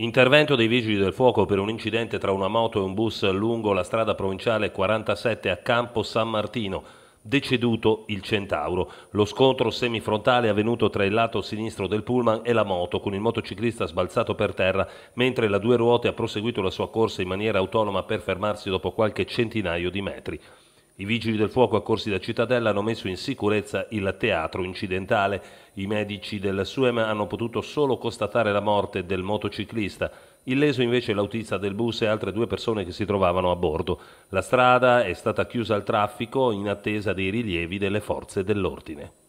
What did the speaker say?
Intervento dei vigili del fuoco per un incidente tra una moto e un bus lungo la strada provinciale 47 a Campo San Martino. Deceduto il centauro. Lo scontro semifrontale è avvenuto tra il lato sinistro del pullman e la moto, con il motociclista sbalzato per terra, mentre la due ruote ha proseguito la sua corsa in maniera autonoma per fermarsi dopo qualche centinaio di metri. I vigili del fuoco accorsi da Cittadella hanno messo in sicurezza il teatro incidentale. I medici del SUEM hanno potuto solo constatare la morte del motociclista, illeso invece l'autista del bus e altre due persone che si trovavano a bordo. La strada è stata chiusa al traffico in attesa dei rilievi delle forze dell'ordine.